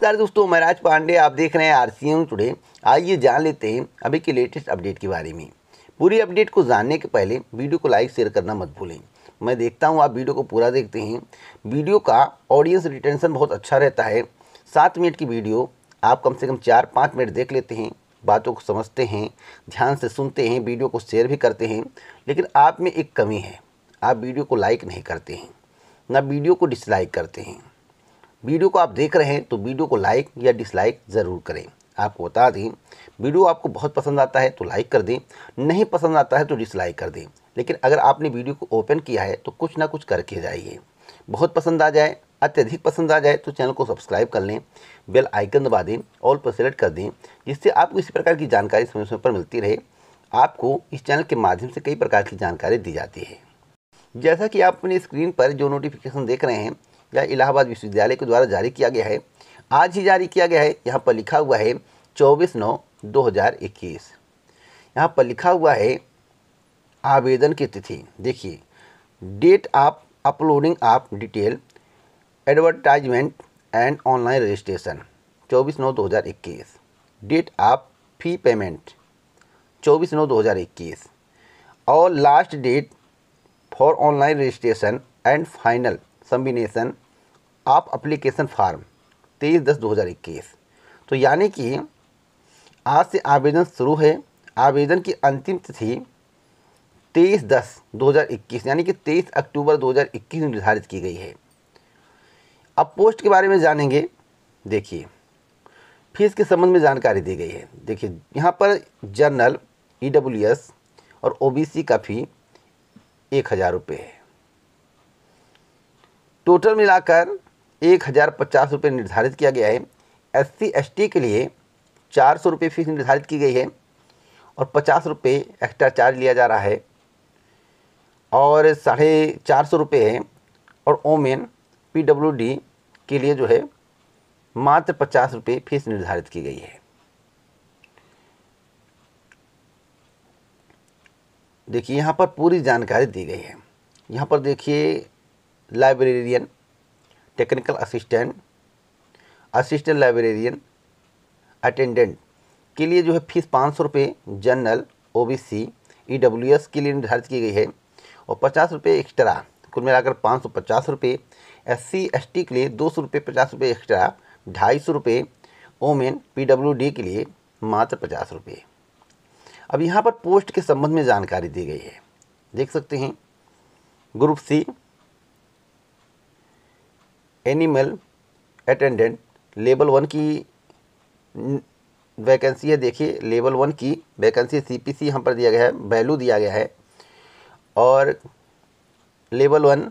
नमस्कार दोस्तों मैं राज पांडे आप देख रहे हैं आर सी एम टुडे आइए जान लेते हैं अभी के लेटेस्ट अपडेट के बारे में पूरी अपडेट को जानने के पहले वीडियो को लाइक शेयर करना मत भूलें मैं देखता हूं आप वीडियो को पूरा देखते हैं वीडियो का ऑडियंस रिटेंशन बहुत अच्छा रहता है सात मिनट की वीडियो आप कम से कम चार पाँच मिनट देख लेते हैं बातों को समझते हैं ध्यान से सुनते हैं वीडियो को शेयर भी करते हैं लेकिन आप में एक कमी है आप वीडियो को लाइक नहीं करते हैं ना वीडियो को डिसलाइक करते हैं वीडियो को आप देख रहे हैं तो वीडियो को लाइक या डिसलाइक ज़रूर करें आपको बता दें वीडियो आपको बहुत पसंद आता है तो लाइक कर दें नहीं पसंद आता है तो डिसलाइक कर दें लेकिन अगर आपने वीडियो को ओपन किया है तो कुछ ना कुछ करके जाइए बहुत पसंद आ जाए अत्यधिक पसंद आ जाए तो चैनल को सब्सक्राइब कर लें बेल आइकन दबा दें ऑल पर सेलेक्ट कर दें जिससे आपको इसी प्रकार की जानकारी समय समय पर मिलती रहे आपको इस चैनल के माध्यम से कई प्रकार की जानकारी दी जाती है जैसा कि आप अपनी स्क्रीन पर जो नोटिफिकेशन देख रहे हैं यह इलाहाबाद विश्वविद्यालय के द्वारा जारी किया गया है आज ही जारी किया गया है यहाँ पर लिखा हुआ है चौबीस नौ दो हज़ार इक्कीस यहाँ पर लिखा हुआ है आवेदन की तिथि देखिए date of uploading of detail advertisement and online registration चौबीस नौ दो हज़ार इक्कीस डेट ऑफ फी पेमेंट चौबीस नौ दो हज़ार इक्कीस और last date for online registration and final submission आप अप्लीकेशन फार्म तेईस दस दो हज़ार इक्कीस तो यानी कि आज से आवेदन शुरू है आवेदन की अंतिम तिथि तेईस दस दो हज़ार इक्कीस यानी कि तेईस अक्टूबर दो हज़ार इक्कीस में निर्धारित की गई है अब पोस्ट के बारे में जानेंगे देखिए फीस के संबंध में जानकारी दी गई है देखिए यहाँ पर जनरल ई डब्ल्यू एस और ओ बी सी का फी एक हज़ार रुपये है टोटल मिलाकर एक हज़ार पचास रुपये निर्धारित किया गया है एस सी एस टी के लिए चार सौ रुपये फीस निर्धारित की गई है और पचास रुपये एक्स्ट्रा चार्ज लिया जा रहा है और साढ़े चार सौ रुपये है और ओमेन डी के लिए जो है मात्र पचास रुपये फीस निर्धारित की गई है देखिए यहाँ पर पूरी जानकारी दी गई है यहाँ पर देखिए librarian technical assistant assistant librarian attendant के लिए जो है फीस पाँच सौ रुपये general O B C E W S के लिए निर्धारित की गई है और पचास रुपये एक्स्ट्रा कुल मिलाकर पाँच सौ पचास रुपये एस सी एस टी के लिए दो सौ रुपये पचास रुपये एक्स्ट्रा ढाई सौ रुपये ओमेन पी डब्ल्यू डी के लिए मात्र पचास रुपये अब यहाँ पर पोस्ट के संबंध में जानकारी दी गई है देख सकते हैं group C animal attendant level one की वैकेंसी है देखिए लेवल वन की वैकेंसी सीपीसी यहाँ पर दिया गया है वैल्यू दिया गया है और level one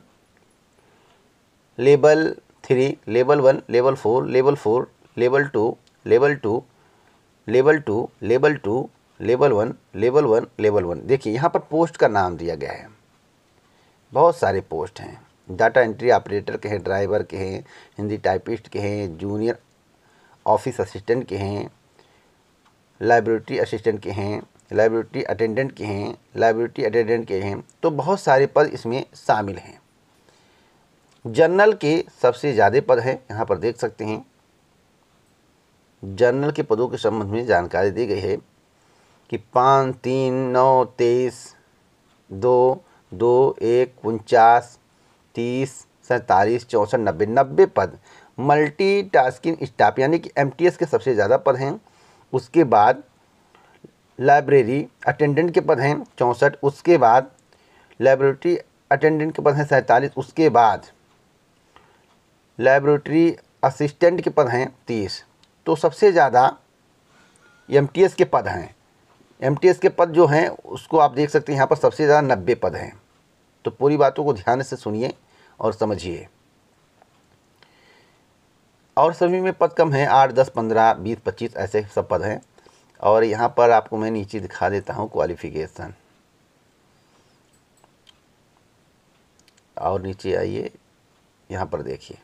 level three level one level four level four level two level two level two level two level one level one level one देखिए यहाँ पर पोस्ट का नाम दिया गया है बहुत सारे पोस्ट हैं डाटा एंट्री ऑपरेटर के हैं ड्राइवर के हैं हिंदी टाइपिस्ट के हैं जूनियर ऑफिस असिस्टेंट के हैं लाइब्रेटरी असिस्टेंट के हैं लाइब्रेटरी अटेंडेंट के हैं लाइब्रेटरी अटेंडेंट के हैं तो बहुत सारे पद इसमें शामिल हैं जनरल के सबसे ज़्यादा पद हैं यहाँ पर देख सकते हैं जनरल के पदों के संबंध में जानकारी दी गई है कि पाँच तीन नौ तेईस दो दो एक उनचास तीस सैंतालीस चौंसठ नब्बे नब्बे पद मल्टी टास्किंग स्टाफ यानी कि एम के सबसे ज़्यादा पद हैं उसके बाद लाइब्रेरी अटेंडेंट के पद हैं चौंसठ उसके बाद लाइब्रेटरी अटेंडेंट के पद हैं सैंतालीस उसके बाद लाइब्रेटरी असिस्टेंट के पद हैं तीस तो सबसे ज़्यादा एम के पद हैं एम के पद जो हैं उसको आप देख सकते हैं यहाँ पर सबसे ज़्यादा नब्बे पद हैं तो पूरी बातों को ध्यान से सुनिए और समझिए और सभी में पद कम हैं आठ दस पंद्रह बीस पच्चीस ऐसे सब पद हैं और यहाँ पर आपको मैं नीचे दिखा देता हूँ क्वालिफिकेशन और नीचे आइए यहाँ पर देखिए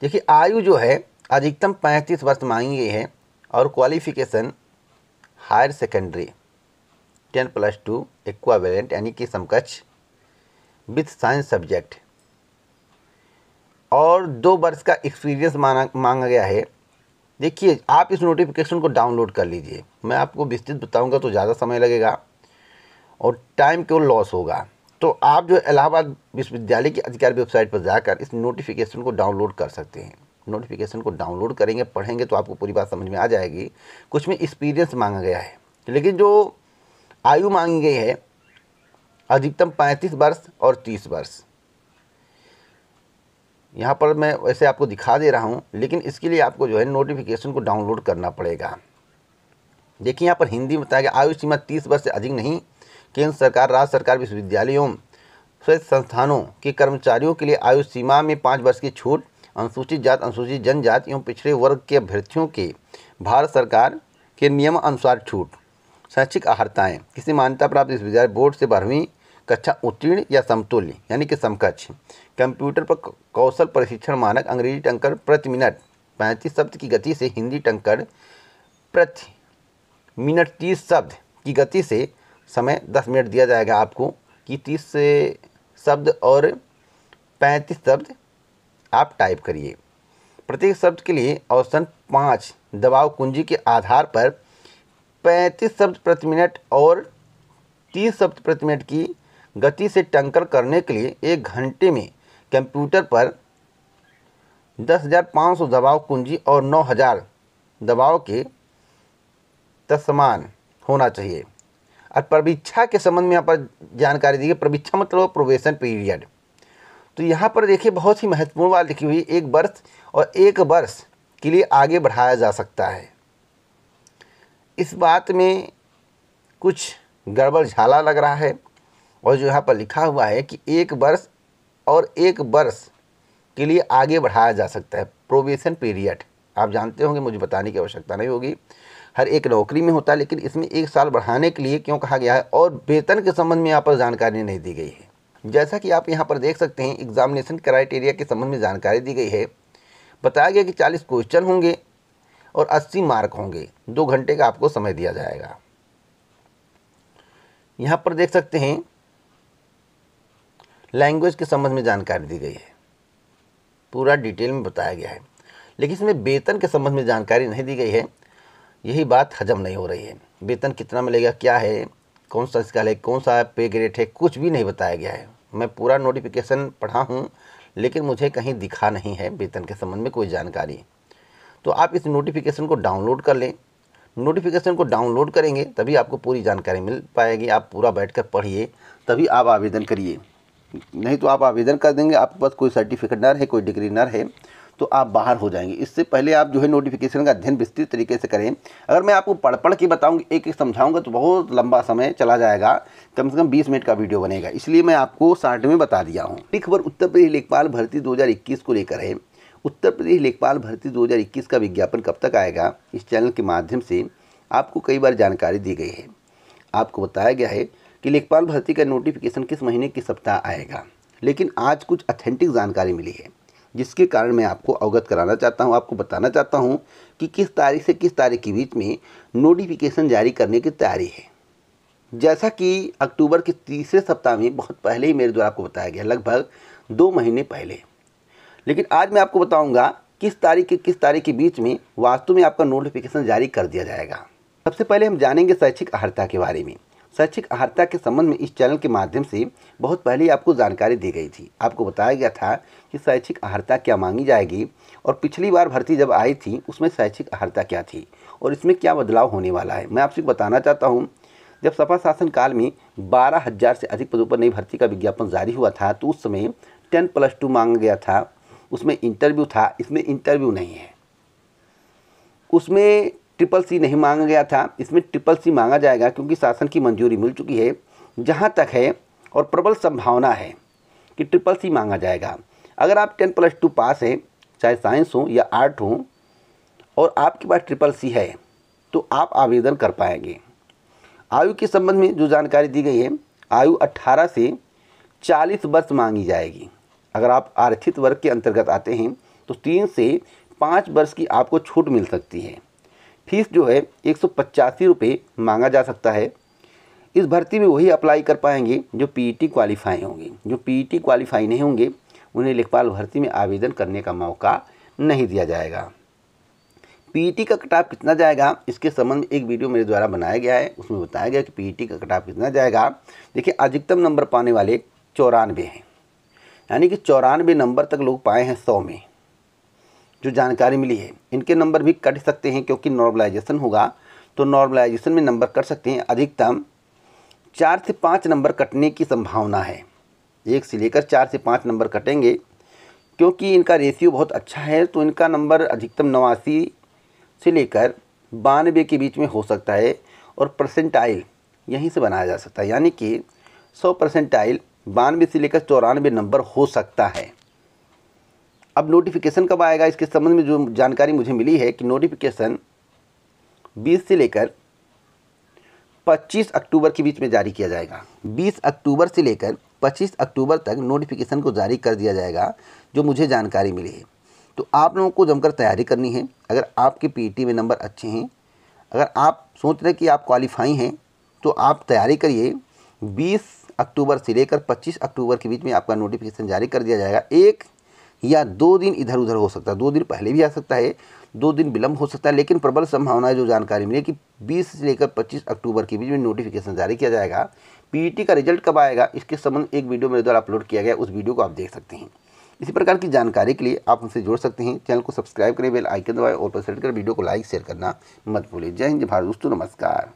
देखिए आयु जो है अधिकतम पैंतीस वर्ष मांगी गई है और qualification higher secondary ten plus two equivalent यानी कि समकक्ष विथ साइंस सब्जेक्ट और दो वर्ष का एक्सपीरियंस माना मांगा गया है देखिए आप इस नोटिफिकेशन को डाउनलोड कर लीजिए मैं आपको विस्तृत बताऊंगा तो ज़्यादा समय लगेगा और टाइम क्यों लॉस होगा तो आप जो इलाहाबाद विश्वविद्यालय की अधिकार वेबसाइट पर जाकर इस नोटिफिकेशन को डाउनलोड कर सकते हैं नोटिफिकेशन को डाउनलोड करेंगे पढ़ेंगे तो आपको पूरी बात समझ में आ जाएगी कुछ में एक्सपीरियंस मांगा गया है लेकिन जो आयु मांगी गई है अधिकतम पैंतीस वर्ष और तीस वर्ष यहाँ पर मैं वैसे आपको दिखा दे रहा हूँ लेकिन इसके लिए आपको जो है नोटिफिकेशन को डाउनलोड करना पड़ेगा देखिए यहाँ पर हिंदी में बताया गया आयु सीमा तीस वर्ष से अधिक नहीं केंद्र सरकार राज्य सरकार विश्वविद्यालयों स्वास्थ्य संस्थानों के कर्मचारियों के लिए आयु सीमा में पाँच वर्ष की छूट अनुसूचित जात अनुसूचित जनजाति एवं पिछड़े वर्ग के अभ्यर्थियों के भारत सरकार के नियम अनुसार छूट शैक्षिक अहर्ताएँ किसी मान्यता प्राप्त विश्वविद्यालय बोर्ड से बारहवीं कक्षा उत्तीर्ण या समतुल्य यानी कि समकक्ष कंप्यूटर पर कौशल प्रशिक्षण मानक अंग्रेजी टंकर प्रति मिनट पैंतीस शब्द की गति से हिंदी टंकर प्रति मिनट तीस शब्द की गति से समय दस मिनट दिया जाएगा आपको कि तीस शब्द और पैंतीस शब्द आप टाइप करिए प्रत्येक शब्द के लिए ऑप्शन पाँच दबाव कुंजी के आधार पर 35 शब्द प्रति मिनट और 30 शब्द प्रति मिनट की गति से टंकर करने के लिए एक घंटे में कंप्यूटर पर 10,500 दबाव कुंजी और 9,000 दबाव के तस्मान होना चाहिए और प्रवीक्षा के संबंध में यहाँ पर जानकारी दी गई प्रवीक्षा मतलब प्रोवेशन पीरियड तो यहाँ पर देखिए बहुत ही महत्वपूर्ण बात लिखी हुई एक वर्ष और एक वर्ष के लिए आगे बढ़ाया जा सकता है इस बात में कुछ गड़बड़ झाला लग रहा है और जो यहाँ पर लिखा हुआ है कि एक वर्ष और एक वर्ष के लिए आगे बढ़ाया जा सकता है प्रोबेशन पीरियड आप जानते होंगे मुझे बताने की आवश्यकता नहीं होगी हर एक नौकरी में होता है लेकिन इसमें एक साल बढ़ाने के लिए क्यों कहा गया है और वेतन के संबंध में यहाँ पर जानकारी नहीं दी गई है जैसा कि आप यहाँ पर देख सकते हैं एग्जामिनेशन क्राइटेरिया के संबंध में जानकारी दी गई है बताया गया कि चालीस क्वेश्चन होंगे और 80 मार्क होंगे दो घंटे का आपको समय दिया जाएगा यहाँ पर देख सकते हैं लैंग्वेज के संबंध में जानकारी दी गई है पूरा डिटेल में बताया गया है लेकिन इसमें वेतन के संबंध में जानकारी नहीं दी गई है यही बात हजम नहीं हो रही है वेतन कितना मिलेगा क्या है कौन सा स्काल है कौन सा पे ग्रेड है कुछ भी नहीं बताया गया है मैं पूरा नोटिफिकेशन पढ़ा हूँ लेकिन मुझे कहीं दिखा नहीं है वेतन के संबंध में कोई जानकारी तो आप इस नोटिफिकेशन को डाउनलोड कर लें नोटिफिकेशन को डाउनलोड करेंगे तभी आपको पूरी जानकारी मिल पाएगी आप पूरा कर पढ़िए तभी आप आवेदन करिए नहीं तो आप आवेदन कर देंगे आपके पास कोई सर्टिफिकेट ना रहे कोई डिग्री ना रहे तो आप बाहर हो जाएंगे इससे पहले आप जो है नोटिफिकेशन का अध्ययन विस्तृत तरीके से करें अगर मैं आपको पढ़ पढ़ के बताऊँगी एक एक समझाऊँगा तो बहुत लंबा समय चला जाएगा कम से कम 20 मिनट का वीडियो बनेगा इसलिए मैं आपको साठ में बता दिया हूँ खबर उत्तर प्रदेश लेखपाल भर्ती दो को लेकर है उत्तर प्रदेश लेखपाल भर्ती 2021 का विज्ञापन कब तक आएगा इस चैनल के माध्यम से आपको कई बार जानकारी दी गई है आपको बताया गया है कि लेखपाल भर्ती का नोटिफिकेशन किस महीने के सप्ताह आएगा लेकिन आज कुछ अथेंटिक जानकारी मिली है जिसके कारण मैं आपको अवगत कराना चाहता हूं, आपको बताना चाहता हूं कि किस तारीख से किस तारीख के बीच में नोटिफिकेशन जारी करने की तैयारी है जैसा कि अक्टूबर के तीसरे सप्ताह में बहुत पहले ही मेरे द्वारा आपको बताया गया लगभग दो महीने पहले लेकिन आज मैं आपको बताऊँगा किस तारीख के किस तारीख के बीच में वास्तव में आपका नोटिफिकेशन जारी कर दिया जाएगा सबसे पहले हम जानेंगे शैक्षिक अहर्ता के बारे में शैक्षिक अहर्ता के संबंध में इस चैनल के माध्यम से बहुत पहले आपको जानकारी दी गई थी आपको बताया गया था कि शैक्षिक अहर्ता क्या मांगी जाएगी और पिछली बार भर्ती जब आई थी उसमें शैक्षिक अहर्ता क्या थी और इसमें क्या बदलाव होने वाला है मैं आपसे बताना चाहता हूँ जब सपा शासन काल में बारह हज़ार से अधिक पदों पर नई भर्ती का विज्ञापन जारी हुआ था तो उस समय टेन प्लस टू मांगा गया था उसमें इंटरव्यू था इसमें इंटरव्यू नहीं है उसमें ट्रिपल सी नहीं मांगा गया था इसमें ट्रिपल सी मांगा जाएगा क्योंकि शासन की मंजूरी मिल चुकी है जहाँ तक है और प्रबल संभावना है कि ट्रिपल सी मांगा जाएगा अगर आप टेन प्लस टू पास हैं चाहे साइंस हो या आर्ट हो और आपके पास ट्रिपल सी है तो आप आवेदन कर पाएंगे आयु के संबंध में जो जानकारी दी गई है आयु 18 से 40 वर्ष मांगी जाएगी अगर आप आरक्षित वर्ग के अंतर्गत आते हैं तो तीन से पाँच वर्ष की आपको छूट मिल सकती है फीस जो है एक सौ पचासी रुपये मांगा जा सकता है इस भर्ती में वही अप्लाई कर पाएंगे जो पीईटी क्वालिफाई e होंगे जो पीईटी क्वालिफाई e नहीं होंगे उन्हें लेखपाल भर्ती में आवेदन करने का मौका नहीं दिया जाएगा पीईटी e का कटाव कितना जाएगा इसके संबंध एक वीडियो मेरे द्वारा बनाया गया है उसमें बताया गया कि पीईटी का कटाव कितना जाएगा देखिए अधिकतम नंबर पाने वाले चौरानवे हैं यानी कि चौरानवे नंबर तक लोग पाए हैं सौ में जो जानकारी मिली है इनके नंबर भी कट सकते हैं क्योंकि नॉर्मलाइजेशन होगा तो नॉर्मलाइजेशन में नंबर कट सकते हैं अधिकतम चार से पाँच नंबर कटने की संभावना है एक से लेकर चार से पाँच नंबर कटेंगे क्योंकि इनका रेशियो बहुत अच्छा है तो इनका नंबर अधिकतम नवासी से लेकर बानवे के बीच में हो सकता है और परसेंटाइल यहीं से बनाया जा सकता है यानी कि सौ परसेंटाइल बानवे से लेकर चौरानवे नंबर हो सकता है अब नोटिफिकेशन कब आएगा इसके संबंध में जो जानकारी मुझे मिली है कि नोटिफिकेशन 20 से लेकर 25 अक्टूबर के बीच में जारी किया जाएगा 20 अक्टूबर से लेकर 25 अक्टूबर तक नोटिफिकेशन को जारी कर दिया जाएगा जो मुझे जानकारी मिली है तो आप लोगों को जमकर तैयारी करनी है अगर आपके पी e में नंबर अच्छे हैं अगर आप सोच रहे कि आप क्वालिफाई हैं तो आप तैयारी करिए बीस अक्टूबर से लेकर 25 अक्टूबर के बीच में आपका नोटिफिकेशन जारी कर दिया जाएगा एक या दो दिन इधर उधर हो सकता है दो दिन पहले भी आ सकता है दो दिन विलंब हो सकता है लेकिन प्रबल संभावना जो जानकारी मिली कि 20 से लेकर 25 अक्टूबर के बीच में नोटिफिकेशन जारी किया जाएगा पीईटी e का रिजल्ट कब आएगा इसके संबंध एक वीडियो मेरे द्वारा अपलोड किया गया उस वीडियो को आप देख सकते हैं इसी प्रकार की जानकारी के लिए आप हमसे जुड़ सकते हैं चैनल को सब्सक्राइब करें बेल आइकन दबाएं और पसंद कर वीडियो को लाइक शेयर करना मत भूलें जय हिंद भारत दोस्तों नमस्कार